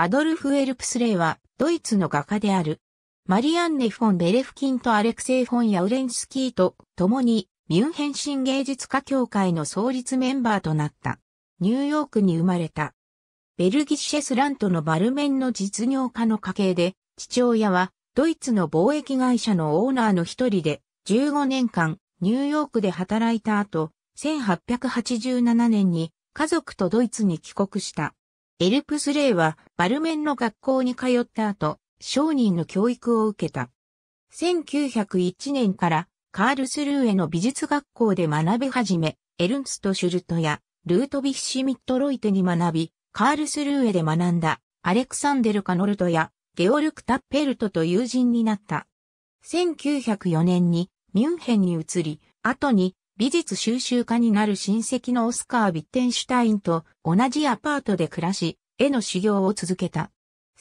アドルフ・エルプスレイは、ドイツの画家である。マリアンネ・フォン・ベレフキンとアレクセイ・フォン・ヤウレンスキーと共に、ミュンヘン新芸術家協会の創立メンバーとなった。ニューヨークに生まれた。ベルギッシェスラントのバルメンの実業家の家系で、父親はドイツの貿易会社のオーナーの一人で、15年間ニューヨークで働いた後、1887年に家族とドイツに帰国した。エルプスレイはバルメンの学校に通った後、商人の教育を受けた。1901年からカールスルーへの美術学校で学び始め、エルンスト・シュルトやルートビッシュ・ミット・ロイトに学び、カールスルーへで学んだアレクサンデル・カノルトやゲオルク・タッペルトと友人になった。1904年にミュンヘンに移り、後に美術収集家になる親戚のオスカー・ビッテンシュタインと同じアパートで暮らし、絵の修行を続けた。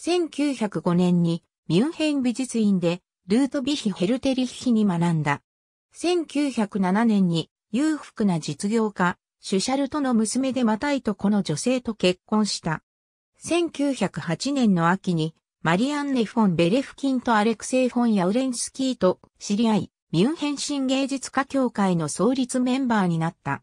1905年にミュンヘン美術院でルートビヒ・ヘルテリヒヒに学んだ。1907年に裕福な実業家、シュシャルとの娘でまたいとこの女性と結婚した。1908年の秋にマリアンネ・フォン・ベレフキンとアレクセイ・フォン・ヤウレンスキーと知り合い、ミュンヘン新芸術家協会の創立メンバーになった。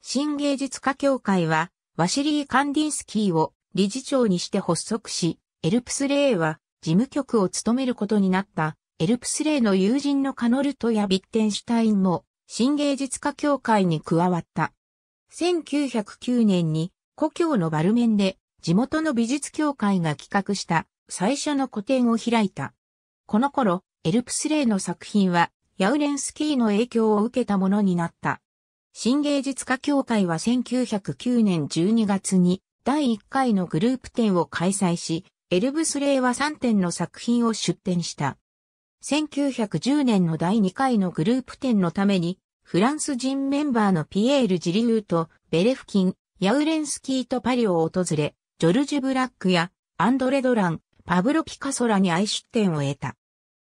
新芸術家協会は、ワシリー・カンディンスキーを理事長にして発足し、エルプスレーは事務局を務めることになった、エルプスレーの友人のカノルトやビッテンシュタインも、新芸術家協会に加わった。1909年に、故郷のバルメンで、地元の美術協会が企画した、最初の個展を開いた。この頃、エルプスレーの作品は、ヤウレンスキーの影響を受けたものになった。新芸術家協会は1909年12月に第1回のグループ展を開催し、エルブスレイは3点の作品を出展した。1910年の第2回のグループ展のために、フランス人メンバーのピエール・ジリューとベレフキン、ヤウレンスキーとパリを訪れ、ジョルジュ・ブラックやアンドレ・ドラン、パブロ・ピカソラに愛出展を得た。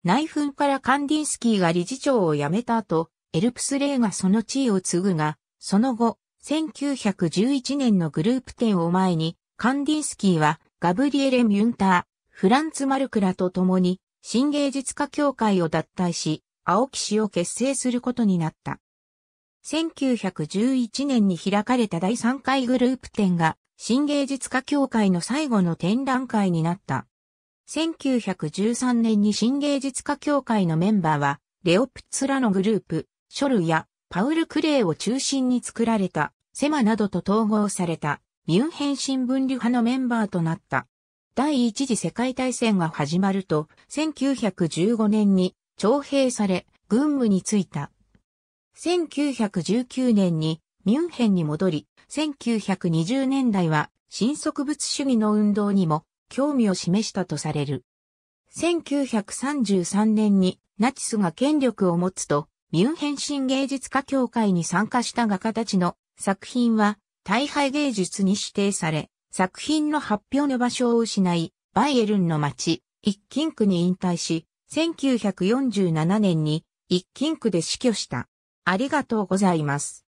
内紛からカンディンスキーが理事長を辞めた後、エルプスレイがその地位を継ぐが、その後、1911年のグループ展を前に、カンディンスキーはガブリエレ・ミュンター、フランツ・マルクラと共に、新芸術家協会を脱退し、青木氏を結成することになった。1911年に開かれた第3回グループ展が、新芸術家協会の最後の展覧会になった。1913年に新芸術家協会のメンバーは、レオプツラのグループ、ショルやパウル・クレイを中心に作られた、セマなどと統合された、ミュンヘン新分離派のメンバーとなった。第一次世界大戦が始まると、1915年に徴兵され、軍務に就いた。1919年にミュンヘンに戻り、1920年代は新速物主義の運動にも興味を示したとされる。1933年にナチスが権力を持つと、ミュンヘン新芸術家協会に参加した画家たちの作品は大敗芸術に指定され、作品の発表の場所を失い、バイエルンの町、一金区に引退し、1947年に一金区で死去した。ありがとうございます。